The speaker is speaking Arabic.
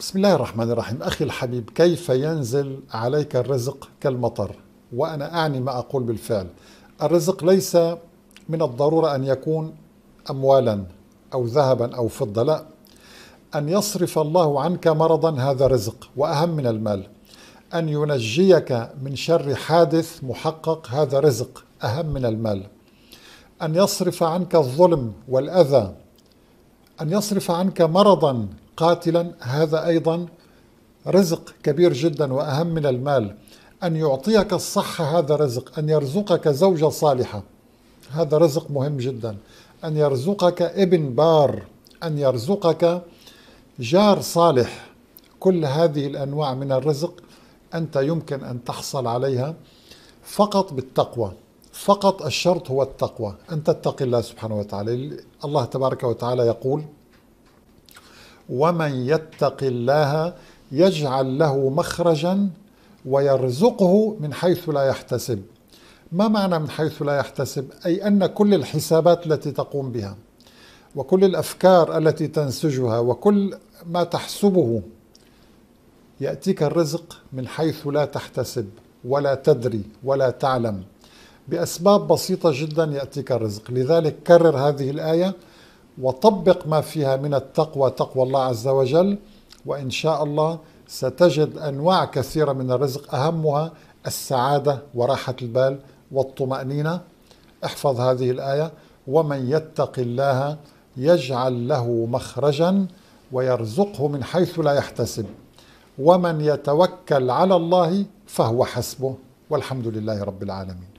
بسم الله الرحمن الرحيم أخي الحبيب كيف ينزل عليك الرزق كالمطر وأنا أعني ما أقول بالفعل الرزق ليس من الضرورة أن يكون أموالا أو ذهبا أو فضة لا أن يصرف الله عنك مرضا هذا رزق وأهم من المال أن ينجيك من شر حادث محقق هذا رزق أهم من المال أن يصرف عنك الظلم والأذى أن يصرف عنك مرضا قاتلا هذا ايضا رزق كبير جدا واهم من المال ان يعطيك الصحه هذا رزق ان يرزقك زوجه صالحه هذا رزق مهم جدا ان يرزقك ابن بار ان يرزقك جار صالح كل هذه الانواع من الرزق انت يمكن ان تحصل عليها فقط بالتقوى فقط الشرط هو التقوى ان تتقي الله سبحانه وتعالى الله تبارك وتعالى يقول ومن يتق الله يجعل له مخرجا ويرزقه من حيث لا يحتسب ما معنى من حيث لا يحتسب اي ان كل الحسابات التي تقوم بها وكل الافكار التي تنسجها وكل ما تحسبه ياتيك الرزق من حيث لا تحتسب ولا تدري ولا تعلم باسباب بسيطه جدا ياتيك الرزق لذلك كرر هذه الايه وطبق ما فيها من التقوى تقوى الله عز وجل وإن شاء الله ستجد أنواع كثيرة من الرزق أهمها السعادة وراحة البال والطمأنينة احفظ هذه الآية ومن يتق الله يجعل له مخرجا ويرزقه من حيث لا يحتسب ومن يتوكل على الله فهو حسبه والحمد لله رب العالمين